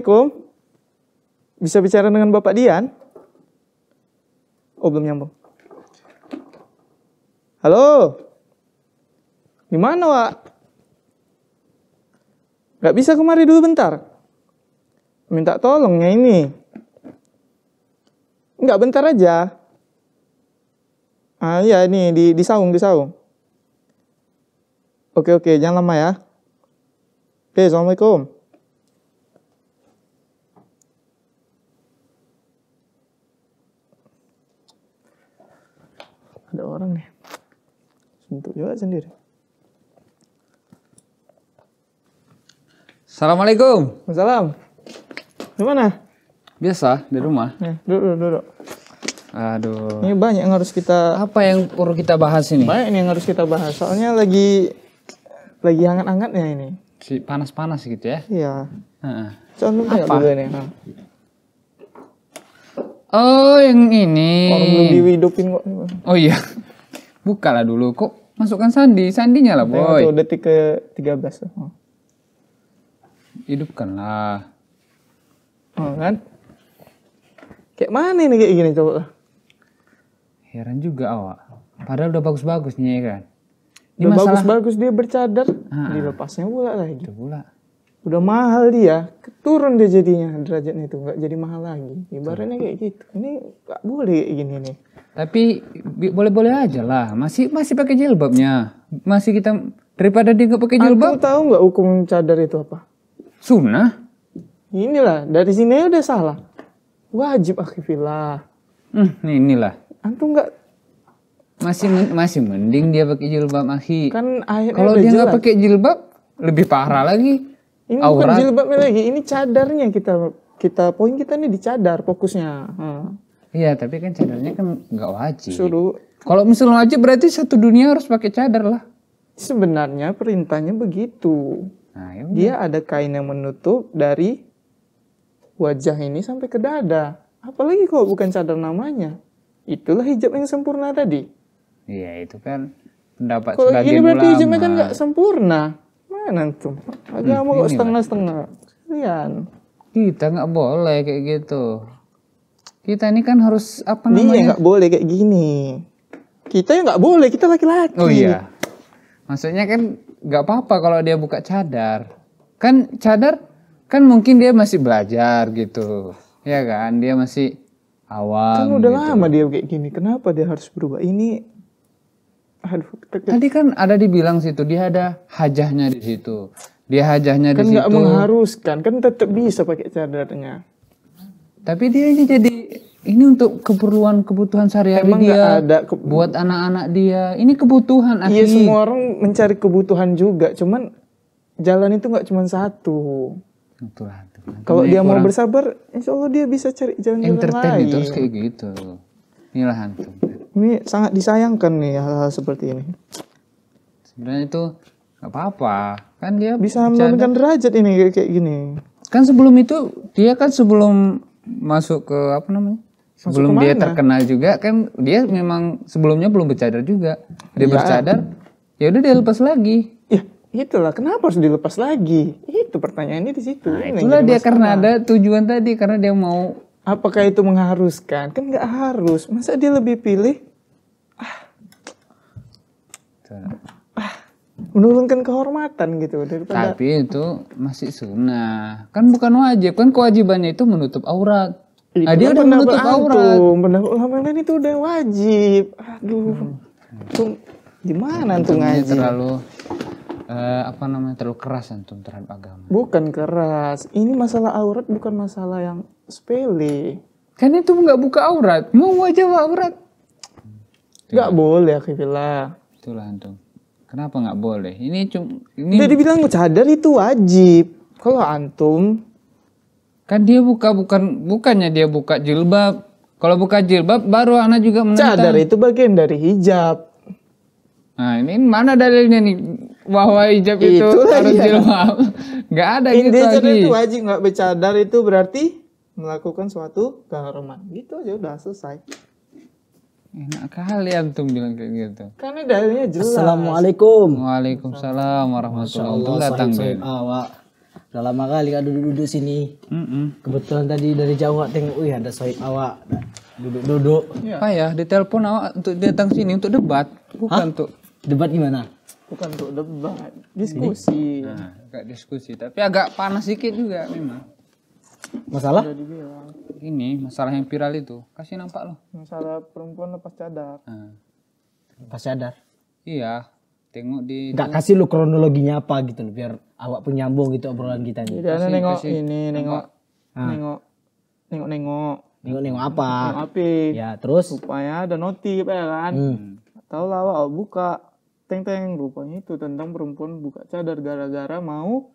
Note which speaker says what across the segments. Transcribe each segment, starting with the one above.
Speaker 1: Assalamualaikum. Bisa bicara dengan Bapak Dian? Oh, belum nyambung. Halo? Di mana, Wak? Gak bisa kemari dulu bentar. Minta tolongnya ini. Enggak, bentar aja. Ah, iya, ini di, di saung, di saung. Oke, oke, jangan lama ya. Oke, Assalamualaikum. orang nih untuk juga sendiri Assalamualaikum. Salam. Gimana? Biasa di rumah. Nih, duduk, duduk. Aduh. Ini banyak yang harus kita. Apa yang perlu kita bahas ini? Banyak ini yang harus kita bahas. Soalnya lagi lagi hangat-hangatnya ini. Si panas-panas gitu ya? Iya. Contohnya apa? Dulu ini. Oh, yang ini. Orang belum dihidupin kok. Oh iya. Bukalah dulu kok masukkan Sandi, Sandinya lah boy. Itu detik ke 13 Oh. Hidupkanlah. Oh kan? Kayak mana ini kayak gini coba? Heran juga awak. Padahal udah bagus-bagusnya ya kan. Ini udah bagus-bagus dia bercadar, Ah. dilepasnya pula lagi. Itu pula udah mahal dia turun dia jadinya derajatnya itu nggak jadi mahal lagi ibaratnya kayak gitu ini nggak boleh kayak gini nih tapi boleh-boleh aja lah masih masih pakai jilbabnya masih kita daripada dia nggak pakai jilbab Aku tahu nggak hukum cadar itu apa sunnah inilah dari sini udah salah wajib akhifilah hmm, inilah antum nggak masih masih mending dia pakai jilbab akhi kan kalau dia nggak pakai jilbab lebih parah lagi ini Aurat. bukan jilbabnya lagi, ini cadarnya kita kita poin kita nih di cadar fokusnya. Hmm. Iya, hmm. tapi kan cadarnya kan nggak wajib. Suruh. Kalau misalnya wajib berarti satu dunia harus pakai cadar lah. Sebenarnya perintahnya begitu. Nah, ya Dia ada kain yang menutup dari wajah ini sampai ke dada. Apalagi kalau bukan cadar namanya. Itulah hijab yang sempurna tadi. Iya, itu kan pendapat kalau sebagian ini berarti hijabnya kan nggak sempurna. Kalian antum. Agama hmm, kok setengah-setengah. Kalian. Kita nggak boleh kayak gitu. Kita ini kan harus apa namanya? Dia nggak boleh kayak gini. Kita ya nggak boleh. Kita laki-laki. Oh iya. Maksudnya kan nggak apa-apa kalau dia buka cadar. Kan cadar kan mungkin dia masih belajar gitu. Ya kan? Dia masih awam. Kan udah gitu. lama dia kayak gini. Kenapa dia harus berubah? Ini Aduh, Tadi kan ada dibilang situ dia ada hajahnya di situ. Dia hajahnya kan di situ. Kan mengharuskan, kan tetap bisa pakai cadarnya. Tapi dia ini jadi ini untuk keperluan kebutuhan sehari-hari dia. ada ke... buat anak-anak dia. Ini kebutuhan asli. Iya, semua orang mencari kebutuhan juga, cuman jalan itu nggak cuma satu. Kalau dia mau bersabar, insya Allah dia bisa cari jalan-jalan lain. Entertain itu kayak gitu. Inilah hantu. Ini sangat disayangkan nih hal-hal seperti ini. Sebenarnya itu nggak apa-apa, kan dia bisa menurunkan derajat ini kayak, gini. Kan sebelum itu dia kan sebelum masuk ke apa namanya? sebelum dia terkenal juga kan dia memang sebelumnya belum bercadar juga. Dia ya. bercadar, ya udah dia lepas lagi. Ya, itulah kenapa harus dilepas lagi itu pertanyaannya di situ nah, itulah dia karena ada tujuan tadi karena dia mau Apakah itu mengharuskan? Kan nggak harus. Masa dia lebih pilih? Ah, ah, menurunkan kehormatan gitu daripada. Tapi itu masih sunnah. Kan bukan wajib. Kan kewajibannya itu menutup aurat. Iya. nah, dia udah menutup aurat. Pendapat ulama itu udah wajib. Aduh. Hmm. Tum, gimana tuh ngaji? Terlalu uh, apa namanya terlalu keras antum terhadap agama. Bukan keras. Ini masalah aurat bukan masalah yang sepele. Kan itu nggak buka aurat, mau wajah aurat. Nggak boleh akhirnya. Itulah antum. Kenapa nggak boleh? Ini cuma ini. Udah dibilang cadar itu wajib. Kalau antum kan dia buka bukan bukannya dia buka jilbab. Kalau buka jilbab baru anak juga menentang. Cadar itu bagian dari hijab. Nah ini mana dalilnya nih? bahwa hijab itu, Itulah harus ya. jilbab. Gak ada gitu lagi. Kan itu wajib nggak bercadar itu berarti melakukan suatu keharuman. Gitu aja udah selesai. Enak kali antum bilang kayak gitu.
Speaker 2: Karena dalilnya jelas.
Speaker 1: Assalamualaikum. Waalaikumsalam warahmatullahi wabarakatuh. Datang deh.
Speaker 2: Awak. Udah lama kali kan duduk-duduk sini. Mm -mm. Kebetulan tadi dari jauh tengok, wih ada sohib awak. Duduk-duduk. Ya. ya, ditelepon awak
Speaker 1: untuk datang sini untuk debat, bukan Hah? untuk debat gimana? bukan untuk debat diskusi nah, agak diskusi tapi agak panas sedikit juga memang masalah ini masalah yang viral itu kasih nampak loh masalah perempuan lepas cadar nah. lepas cadar iya tengok di nggak kasih lu
Speaker 2: kronologinya apa gitu loh biar awak penyambung gitu obrolan kita nih iya, kasih, nengok kasih, ini ah. nengok nengok, nengok nengok nengok nengok nengok apa nengok api ya terus supaya ada notif
Speaker 1: ya kan hmm. tahu lah awak buka teng teng rupanya itu tentang perempuan buka cadar gara-gara mau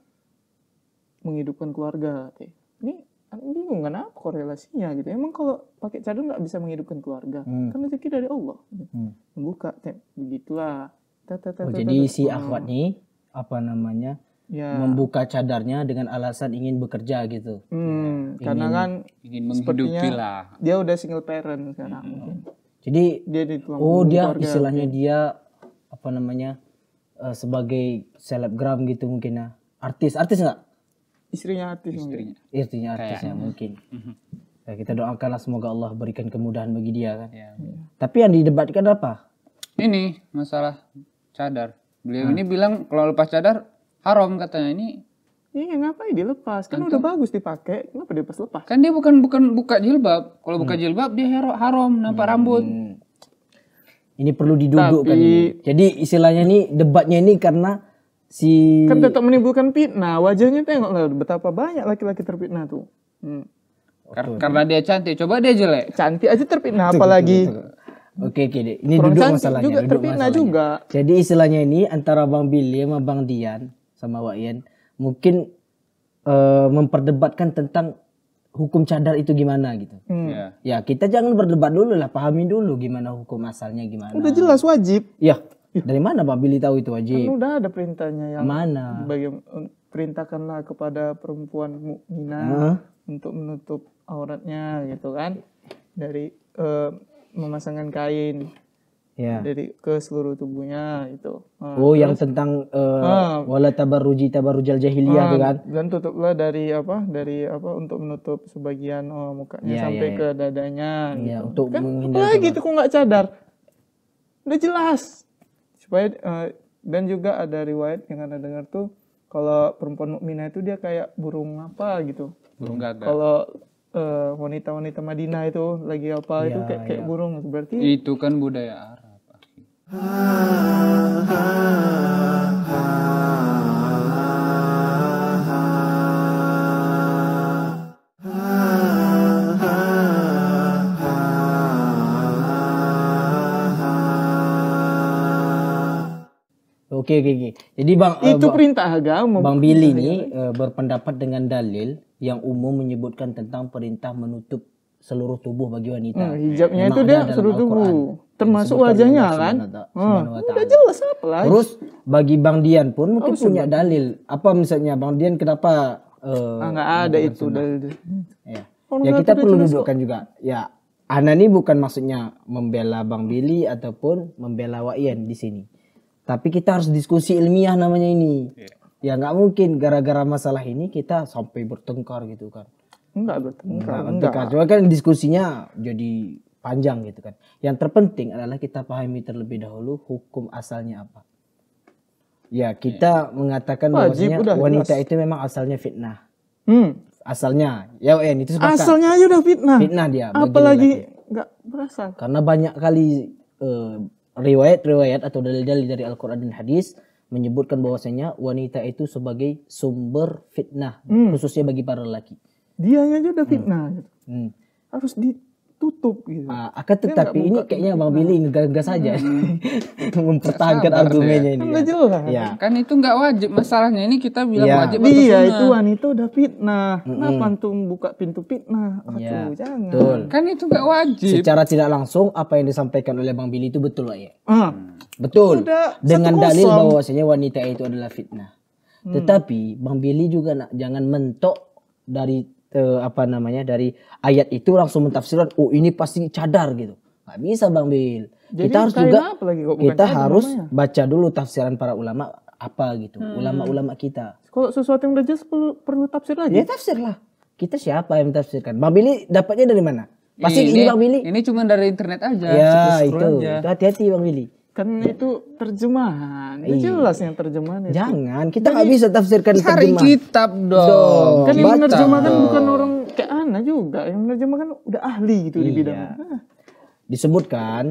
Speaker 1: menghidupkan keluarga teh ini bingung kenapa korelasinya gitu emang kalau pakai cadar nggak bisa menghidupkan keluarga hmm. kan rezeki dari Allah gitu. hmm. buka teh begitulah ta, ta, oh, ta, jadi si akhwat
Speaker 2: nih apa namanya ya. membuka cadarnya dengan alasan ingin bekerja gitu.
Speaker 1: Hmm, ya, karena kan ingin menghidupi lah.
Speaker 2: Dia udah single parent sekarang. Hmm. Jadi dia oh dia keluarga. istilahnya dia apa namanya uh, sebagai selebgram gitu mungkin ya artis artis nggak istrinya artis istrinya mungkin. istrinya artisnya Kayaknya. mungkin mm-hmm. ya, kita doakanlah semoga Allah berikan kemudahan bagi dia kan ya. tapi yang didebatkan apa
Speaker 1: ini masalah cadar beliau hmm. ini bilang kalau lepas cadar haram katanya ini Iya ngapain dilepas? Kan Tentu. udah bagus dipakai, kenapa dilepas lepas? Kan dia bukan bukan buka jilbab. Kalau buka hmm. jilbab dia haram nampak hmm. rambut.
Speaker 2: Ini perlu didudukkan. Tapi, ini. Jadi istilahnya ini debatnya ini karena si kan tetap menimbulkan fitnah. Wajahnya lah betapa banyak laki-laki terfitnah tuh. Hmm.
Speaker 1: Kar karena dia cantik, coba dia jelek. Cantik aja terfitnah apalagi.
Speaker 2: Oke, oke Ini Kurang duduk masalahnya. Juga, duduk masalahnya. juga. Jadi istilahnya ini antara Bang Billy sama Bang Dian sama Wain mungkin uh, memperdebatkan tentang hukum cadar itu gimana gitu. Hmm. Yeah. Ya kita jangan berdebat dulu lah, pahami dulu gimana hukum asalnya gimana. Udah jelas wajib. Ya. Dari mana Pak Billy tahu itu wajib? Kan udah ada perintahnya yang mana?
Speaker 1: Bagaimana perintahkanlah kepada perempuan mukminah hmm? untuk menutup auratnya gitu kan dari uh, memasangkan kain ya. dari ke seluruh tubuhnya itu. Uh, ah, oh, terus, yang
Speaker 2: tentang uh, uh, wala tabarruji tabarrujal jahiliyah uh, kan.
Speaker 1: Dan tutuplah dari apa? Dari apa untuk menutup sebagian oh, mukanya ya, sampai ya, ya. ke dadanya ya, gitu. untuk kan, menghindar. Lagi kok nggak sadar. Udah jelas. Supaya uh, dan juga ada riwayat yang anda dengar tuh kalau perempuan mukminah itu dia kayak burung apa gitu. Burung gagak. Kalau wanita eh, wanita-wanita Madinah itu lagi apa ya, itu kayak, ya. kayak burung berarti itu kan budaya Oke, oke, oke.
Speaker 2: Jadi Bang eh, Itu uh, perintah
Speaker 1: agama. Bang Billy ini
Speaker 2: uh, berpendapat dengan dalil yang umum menyebutkan tentang perintah menutup seluruh tubuh bagi wanita. Hmm, hijabnya itu dia seluruh
Speaker 1: tubuh termasuk wajahnya kan hmm. udah jelas apa lagi. terus
Speaker 2: bagi bang Dian pun mungkin oh, punya dalil apa misalnya bang Dian kenapa uh, ah, nggak ada itu dalil ya, oh, ya kita perlu dudukkan juga ya Ana ini bukan maksudnya membela Bang Billy ataupun membela Wayan di sini. Tapi kita harus diskusi ilmiah namanya ini. Iya. Ya nggak mungkin gara-gara masalah ini kita sampai bertengkar gitu kan. Enggak bertengkar. Enggak, enggak. Cuma kan diskusinya jadi panjang gitu kan. Yang terpenting adalah kita pahami terlebih dahulu hukum asalnya apa. Ya kita ya. mengatakan bahwa bahwasanya wanita jelas. itu memang asalnya fitnah. Hmm. Asalnya, ya en itu sebabkan. Asalnya aja udah fitnah. Fitnah dia. Apalagi
Speaker 1: nggak berasal. Karena
Speaker 2: banyak kali riwayat eh, riwayat-riwayat atau dalil-dalil dari Al-Quran dan Hadis menyebutkan bahwasanya wanita itu sebagai sumber fitnah, hmm. khususnya bagi para lelaki.
Speaker 1: Dianya aja udah fitnah. Hmm. Gitu. Hmm. Harus di tutup gitu. Uh, akan tetapi ini
Speaker 2: kayaknya Bang Billy ngegas-ngegas saja hmm. mempertahankan Sabar argumennya ya. ini. Kan ya. jelas. Ya.
Speaker 1: Kan itu nggak wajib masalahnya ini kita bilang ya. wajib Iya itu
Speaker 2: wanita udah fitnah. Mm -mm. Kenapa
Speaker 1: antum buka pintu fitnah? Aduh, ya. jangan. Betul. Kan itu nggak wajib.
Speaker 2: Secara tidak langsung apa yang disampaikan oleh Bang Billy itu betul ya. Hmm. Betul. Udah, Dengan dalil bahwasanya wanita itu adalah fitnah. Hmm. Tetapi Bang Billy juga nak jangan mentok dari uh, apa namanya dari ayat itu langsung mentafsirkan oh ini pasti cadar gitu nggak bisa bang Bil Jadi kita harus juga
Speaker 1: lagi kok, kita harus namanya.
Speaker 2: baca dulu tafsiran para ulama apa gitu ulama hmm. ulama-ulama kita
Speaker 1: kalau sesuatu yang udah perlu, perlu tafsir lagi ya tafsir lah
Speaker 2: kita siapa yang tafsirkan bang Billy dapatnya dari mana pasti iya, ini, ini bang
Speaker 1: Billy ini cuma dari internet aja ya itu itu
Speaker 2: hati-hati bang Billy Kan iya. itu terjemahan. Ya, iya. Itu jelas yang terjemahan itu. Jangan, kita nggak bisa tafsirkan cari terjemahan. kitab dong. dong. Kan yang menerjemahkan bukan orang kayak Ana juga. Yang menerjemahkan udah ahli gitu iya. di bidang. Nah. Disebutkan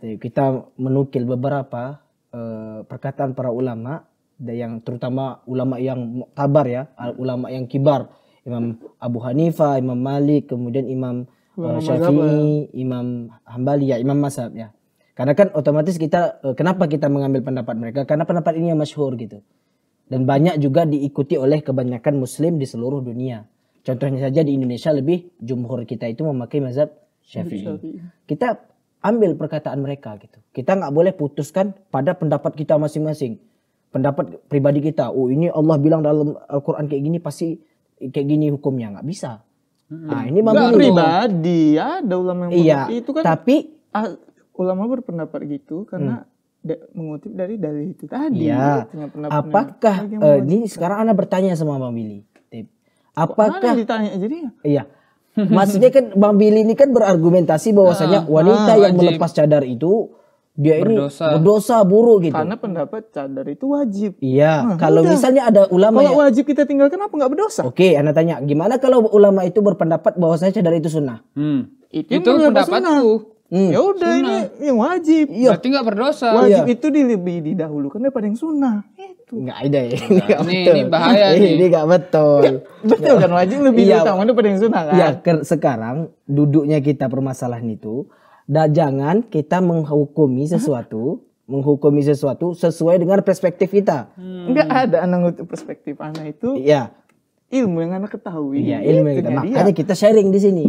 Speaker 2: eh, kita menukil beberapa eh, perkataan para ulama yang terutama ulama yang tabar ya, ulama yang kibar. Imam Abu Hanifa Imam Malik, kemudian Imam,
Speaker 1: eh, Syafi'i,
Speaker 2: ya. Imam Hambali ya, Imam Masab ya. Karena kan otomatis kita eh, kenapa kita mengambil pendapat mereka? Karena pendapat ini yang masyhur gitu. Dan banyak juga diikuti oleh kebanyakan muslim di seluruh dunia. Contohnya saja di Indonesia lebih jumhur kita itu memakai mazhab
Speaker 1: Syafi'i.
Speaker 2: Kita ambil perkataan mereka gitu. Kita nggak boleh putuskan pada pendapat kita masing-masing. Pendapat pribadi kita. Oh ini Allah bilang dalam Al-Quran kayak gini pasti kayak gini hukumnya. Nggak bisa.
Speaker 1: Nah ini Bang pribadi ya ada ulama yang iya, itu kan.
Speaker 2: Tapi ah, ulama
Speaker 1: berpendapat gitu karena hmm. da mengutip dari dalil itu tadi. Ya. Apakah uh, ini
Speaker 2: sekarang anak bertanya sama Bang Billy? Apakah
Speaker 1: ditanya jadi? Ya?
Speaker 2: Iya. Maksudnya kan Bang Billy ini kan berargumentasi bahwasanya ah, wanita ah, yang melepas cadar itu dia berdosa. ini berdosa buruk gitu. Karena pendapat cadar itu wajib. Iya. Nah, kalau udah. misalnya ada ulama kalau ya, wajib kita tinggal kenapa nggak berdosa? Oke, anda tanya, gimana kalau ulama itu berpendapat bahwasanya cadar itu sunnah? Hmm. Itu, itu pendapatku. Hmm. Ya udah ini yang wajib. Iya. Berarti
Speaker 1: nggak berdosa. Wajib iya.
Speaker 2: itu lebih didahulukan daripada yang sunnah. Itu. Nggak ada ya. Ini, betul. ini bahaya nih. Ini nggak betul. Gak, betul kan wajib lebih iya. utama daripada yang sunnah kan. Ya sekarang duduknya kita permasalahan itu. Dan jangan kita menghukumi sesuatu. Hah? menghukumi sesuatu sesuai dengan perspektif kita. Hmm. Enggak ada anak ngutip perspektif anak itu. Ya Ilmu yang anak ketahui. Iya, ilmu yang kita. Makanya kita sharing di sini.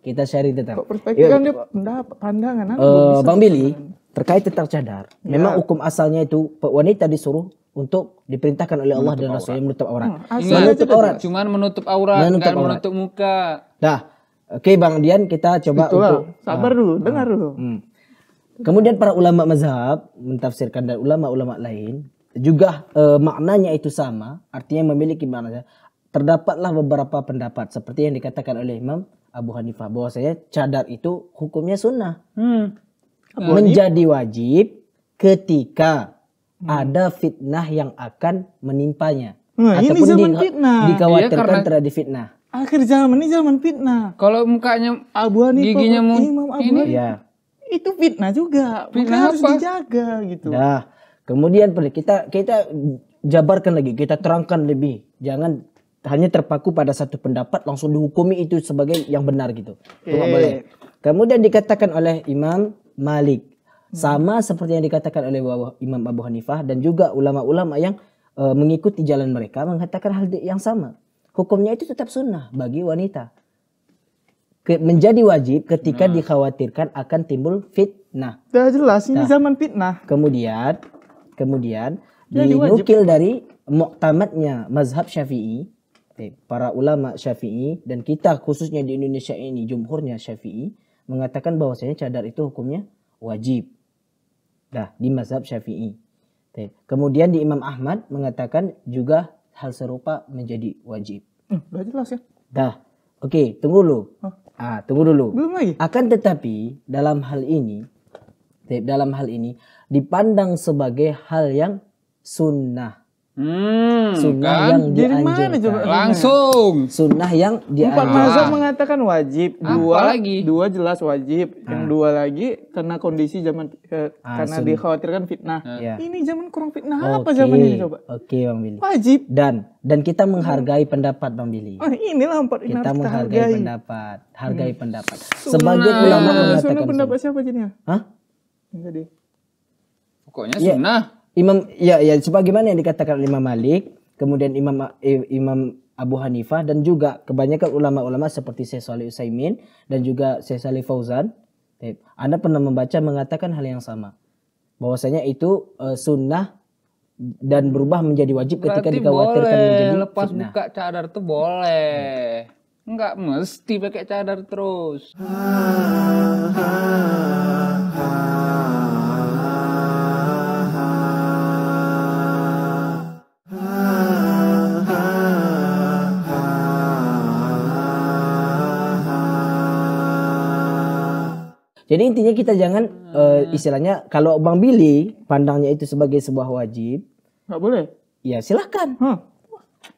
Speaker 2: Kita sharing tentang. Kok perspektif iya, kan dia
Speaker 1: pendapat, pandangan. Uh, Bang
Speaker 2: Billy, terkait tentang cadar. Ya. Memang hukum asalnya itu wanita disuruh untuk diperintahkan oleh Allah menutup dan Rasulnya menutup aurat. Hmm, menutup aurat.
Speaker 1: Cuman menutup aurat, menutup, aurat. menutup muka.
Speaker 2: Dah. Oke okay, Bang Dian, kita coba Betul untuk sabar ah, dulu, ah, dengar dulu. Hmm. Kemudian para ulama mazhab mentafsirkan dan ulama-ulama lain juga uh, maknanya itu sama, artinya memiliki makna terdapatlah beberapa pendapat seperti yang dikatakan oleh Imam Abu Hanifah bahwa saya cadar itu hukumnya sunnah. Hmm.
Speaker 1: Abu Menjadi
Speaker 2: Hanif. wajib ketika hmm. ada fitnah yang akan menimpanya. Nah, Ataupun ini zaman di, fitnah. Dikhawatirkan iya, terjadi fitnah.
Speaker 1: Akhir zaman ini zaman fitnah.
Speaker 2: Kalau mukanya Abu Hanifah, giginya mu, Imam Abu ini, ya.
Speaker 1: itu fitnah juga. Fitnah Maka harus
Speaker 2: dijaga gitu. Nah, kemudian kita kita jabarkan lagi, kita terangkan lebih. Jangan hanya terpaku pada satu pendapat langsung dihukumi itu sebagai yang benar gitu. Itu iya, boleh. Iya, iya. Kemudian dikatakan oleh Imam Malik sama seperti yang dikatakan oleh Imam Abu Hanifah dan juga ulama-ulama yang uh, mengikuti jalan mereka mengatakan hal yang sama. Hukumnya itu tetap sunnah bagi wanita. Ke, menjadi wajib ketika nah. dikhawatirkan akan timbul fitnah. Sudah jelas ini nah, zaman fitnah. Kemudian kemudian Jadi dinukil wajib. dari muktamadnya mazhab Syafi'i Eh, para ulama Syafi'i dan kita khususnya di Indonesia ini jumhurnya Syafi'i mengatakan bahwasanya cadar itu hukumnya wajib. Dah di mazhab Syafi'i. Kemudian di Imam Ahmad mengatakan juga hal serupa menjadi wajib. Hmm, udah jelas ya. Dah. Oke, okay, tunggu dulu. Ah, tunggu dulu. Belum lagi. Akan tetapi dalam hal ini dalam hal ini dipandang sebagai hal yang sunnah Hmm, sunnah kan? yang dianjurkan. Mana Langsung. Sunnah yang dianjurkan. Empat mazhab mengatakan
Speaker 1: wajib. Dua lagi. Dua jelas wajib. ah. Yang dua lagi karena kondisi zaman
Speaker 2: eh, ah, karena sunnah. dikhawatirkan fitnah. Ah. Ya.
Speaker 1: Ini zaman kurang fitnah okay. apa zaman ini coba?
Speaker 2: Oke, okay, Bang Billy. Wajib. Dan dan kita menghargai hmm. pendapat Bang Billy.
Speaker 1: Oh, inilah empat kita, kita menghargai hargai. pendapat.
Speaker 2: Hargai hmm. pendapat. Sebagai ulama mengatakan sunnah pendapat siapa jadinya? Hah? jadi Pokoknya ya. sunnah. Yeah. Imam ya ya sebagaimana yang dikatakan Imam Malik, kemudian Imam eh, Imam Abu Hanifah dan juga kebanyakan ulama-ulama seperti Syekh Shalih Utsaimin dan juga Syekh Shalih Fauzan. Anda pernah membaca mengatakan hal yang sama. Bahwasanya itu uh, sunnah dan berubah menjadi wajib Berarti ketika dikhawatirkan boleh. menjadi lepas fitnah.
Speaker 1: buka cadar tuh boleh. Enggak mesti pakai cadar terus. ha, ha, ha.
Speaker 2: Jadi intinya kita jangan uh, istilahnya kalau Bang Billy pandangnya itu sebagai sebuah wajib. Nggak boleh. Ya silahkan. Huh.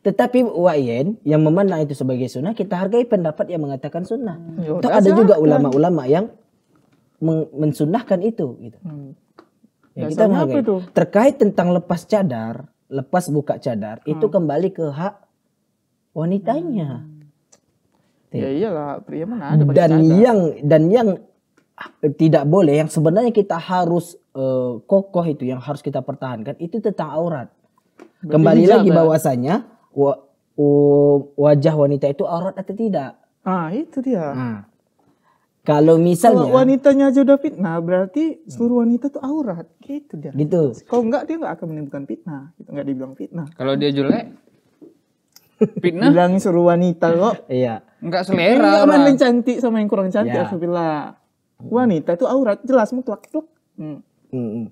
Speaker 2: Tetapi Wayen yang memandang itu sebagai sunnah kita hargai pendapat yang mengatakan sunnah. Hmm. Ya Tuh ada juga ulama-ulama yang men mensunahkan itu. Gitu. Hmm. Ya, kita menghargai. Itu? Terkait tentang lepas cadar, lepas buka cadar hmm. itu kembali ke hak wanitanya. Hmm.
Speaker 1: Ya iyalah,
Speaker 2: pria mana ada Dan cadar. yang dan yang tidak boleh yang sebenarnya kita harus uh, kokoh itu yang harus kita pertahankan itu tentang aurat.
Speaker 1: Berarti Kembali hijab, lagi ya? bahwasanya
Speaker 2: wa, wajah wanita itu aurat atau tidak. Ah, itu dia. Nah. Kalau misalnya kalau
Speaker 1: wanitanya aja udah fitnah, berarti seluruh wanita tuh aurat, gitu dia. Gitu. Kalau enggak dia enggak akan menimbulkan fitnah, gitu. enggak dibilang fitnah. Kalau dia jelek fitnah? Bilang seluruh wanita kok. iya. Enggak selera. Enggak main cantik sama yang kurang cantik, ya. aku bilang wanita itu aurat jelas mutlak tuh. Hmm.
Speaker 2: Hmm, hmm.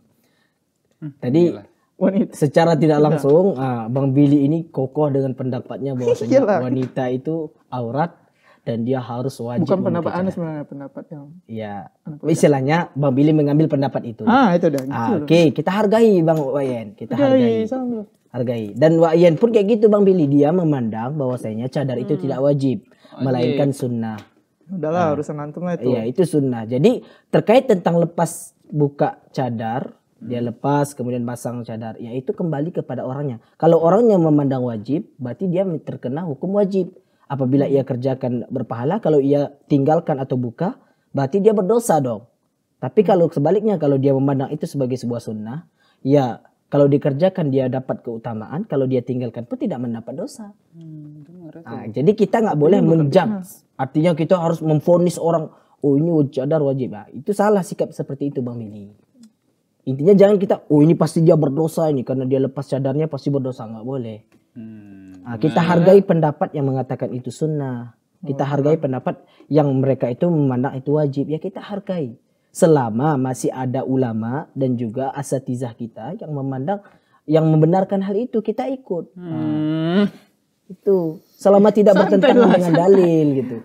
Speaker 2: hmm. Tadi Gila. wanita. secara tidak langsung uh, Bang Billy ini kokoh dengan pendapatnya bahwa wanita itu aurat dan dia harus wajib bukan pendapat
Speaker 1: Anas, sebenarnya pendapat yang
Speaker 2: iya istilahnya Bang Billy mengambil pendapat itu ah itu dah ah, oke okay. kita hargai Bang Wayan kita hargai sama. hargai dan Wayan pun kayak gitu Bang Billy dia memandang bahwasanya cadar hmm. itu tidak wajib melainkan sunnah Udahlah nah, urusan antum lah itu. Iya, itu sunnah. Jadi terkait tentang lepas buka cadar, hmm. dia lepas kemudian pasang cadar, ya itu kembali kepada orangnya. Kalau orangnya memandang wajib, berarti dia terkena hukum wajib. Apabila hmm. ia kerjakan berpahala, kalau ia tinggalkan atau buka, berarti dia berdosa dong. Tapi hmm. kalau sebaliknya, kalau dia memandang itu sebagai sebuah sunnah, ya kalau dikerjakan dia dapat keutamaan, kalau dia tinggalkan pun tidak mendapat dosa. Hmm, nah, jadi kita nggak boleh menjam. Artinya kita harus memfonis orang, oh ini wajadar wajib. Nah, itu salah sikap seperti itu Bang Mili. Intinya jangan kita, oh ini pasti dia berdosa ini karena dia lepas cadarnya pasti berdosa nggak boleh. Hmm, nah, kita hargai pendapat yang mengatakan itu sunnah. Kita oh, hargai pendapat yang mereka itu memandang itu wajib. Ya kita hargai selama masih ada ulama dan juga asatizah kita yang memandang yang membenarkan hal itu kita ikut. Hmm. itu selama tidak santai bertentangan lah, dengan dalil gitu.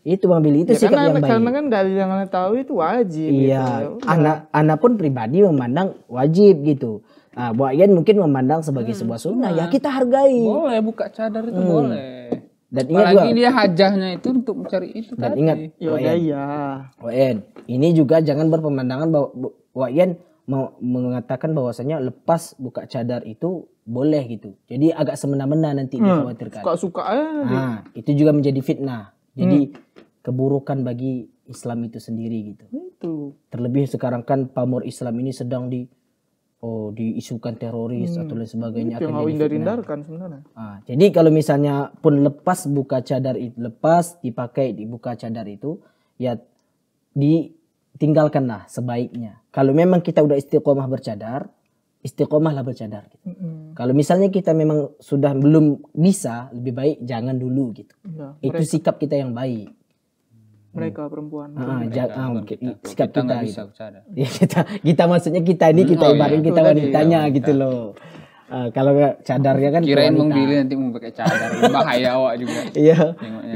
Speaker 2: Itu Bang Billy itu ya, sikap yang baik. Karena
Speaker 1: kan dalil yang anda tahu itu wajib. Iya, gitu. anak
Speaker 2: anak pun pribadi memandang wajib gitu. Nah, Bu mungkin memandang sebagai hmm. sebuah sunnah. Ya kita
Speaker 1: hargai. Boleh buka cadar itu hmm. boleh.
Speaker 2: Dan ingat Apalagi juga, dia
Speaker 1: hajahnya itu untuk mencari
Speaker 2: itu dan tadi. ingat, ya, Wayan, ya. Wayan, ini juga jangan berpemandangan bahwa Wayan mau mengatakan bahwasanya lepas buka cadar itu boleh gitu. Jadi agak semena-mena nanti hmm, dikhawatirkan. Suka-suka aja. Nah, itu juga menjadi fitnah. Jadi hmm. keburukan bagi Islam itu sendiri gitu. Itu. Terlebih sekarang kan pamor Islam ini sedang di oh diisukan teroris hmm. atau lain sebagainya itu yang akan hindar-hindarkan
Speaker 1: sebenarnya. Ah,
Speaker 2: jadi kalau misalnya pun lepas buka cadar itu lepas dipakai dibuka cadar itu ya ditinggalkanlah sebaiknya. Kalau memang kita udah istiqomah bercadar, istiqomahlah bercadar gitu. Mm -hmm. Kalau misalnya kita memang sudah belum bisa, lebih baik jangan dulu gitu. Ya, itu sikap kita yang baik
Speaker 1: mereka perempuan ah, mereka, ah, mungkin kita, sikap kita, kita, kita gitu. bisa bicara. Ya,
Speaker 2: kita kita maksudnya kita ini hmm, kita oh, ibarin iya. kita wanitanya iya, gitu loh uh, kalau cadarnya kan kirain mau beli nanti mau pakai cadar bahaya awak juga iya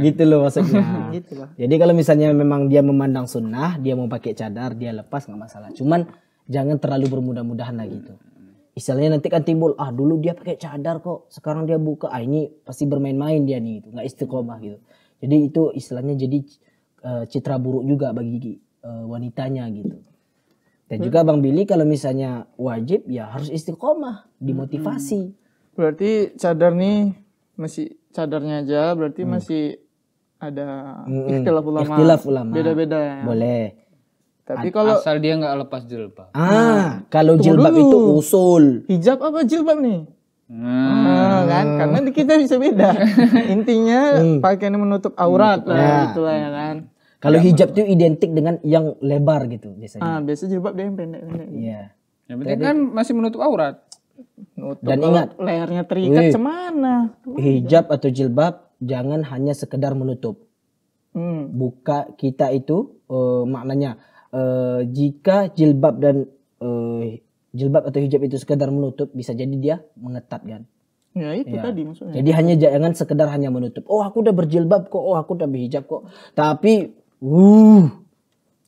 Speaker 2: gitu loh maksudnya gitu loh. jadi kalau misalnya memang dia memandang sunnah dia mau pakai cadar dia lepas nggak masalah cuman jangan terlalu bermudah-mudahan lah gitu istilahnya nanti kan timbul ah dulu dia pakai cadar kok sekarang dia buka ah ini pasti bermain-main dia nih itu nggak istiqomah gitu jadi itu istilahnya jadi uh, citra buruk juga bagi uh, wanitanya gitu. Dan juga Bang Billy kalau misalnya wajib ya harus istiqomah, dimotivasi. Hmm. Berarti cadar nih masih cadarnya aja berarti hmm. masih ada hmm, ikhtilaf ulama. Ikhtilaf ulama. Beda-beda ya. Boleh. Tapi kalau asal
Speaker 1: dia nggak lepas jilbab. Ah,
Speaker 2: kalau jilbab itu usul.
Speaker 1: Hijab apa jilbab nih?
Speaker 2: Hmm. Nah, kan karena
Speaker 1: kita bisa beda.
Speaker 2: Intinya hmm. pakaian menutup aurat hmm. lah ya. gitu
Speaker 1: lah ya kan.
Speaker 2: Kalau hijab itu identik dengan yang lebar gitu biasanya. Ah,
Speaker 1: biasa jilbab dia yang pendek-pendek.
Speaker 2: Iya. Yeah. Yang penting Jadi, kan
Speaker 1: masih menutup aurat. Nutup dan ingat lehernya terikat wih, cemana. Hijab
Speaker 2: atau jilbab jangan hanya sekedar menutup. Hmm. Buka kita itu uh, maknanya uh, jika jilbab dan uh, jilbab atau hijab itu sekedar menutup bisa jadi dia mengetat kan.
Speaker 1: Ya itu ya. tadi maksudnya. Jadi hanya
Speaker 2: jangan sekedar hanya menutup. Oh aku udah berjilbab kok. Oh aku udah berhijab kok. Tapi Uh.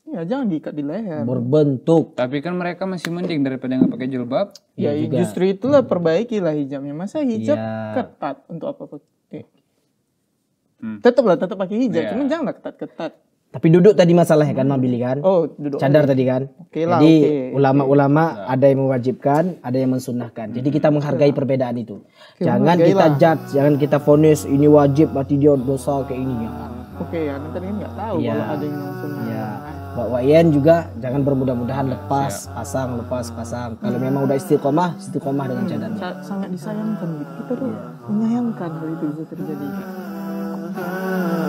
Speaker 2: Ya jangan diikat di leher.
Speaker 1: Berbentuk. Tapi kan mereka masih mending daripada nggak pakai jilbab. Ya, ya justru itulah hmm. perbaikilah hijabnya. Masa hijab ya. ketat untuk apa apa eh. Hmm. Tetap lah tetap pakai hijab, ya. cuman janganlah ketat-ketat.
Speaker 2: Tapi duduk tadi masalahnya kan Mabili kan? Oh, duduk. Cadar tadi kan? Okay lah, Jadi ulama-ulama okay. ada yang mewajibkan, ada yang mensunahkan. Jadi kita hmm, menghargai okay. perbedaan itu. Okay, jangan kita judge, jangan kita fonis. ini wajib berarti dia dosa kayak ini ya.
Speaker 1: Oke okay, ya, nanti kan nggak tahu ya. kalau ada
Speaker 2: yang sunnah. Ya. Mbak Wayan juga jangan bermudah-mudahan lepas, pasang, lepas, pasang. Kalau memang udah istiqomah, istiqomah dengan hmm, cadar.
Speaker 1: Sangat disayangkan gitu. Kita tuh ya. menyayangkan hal itu bisa terjadi. Ah.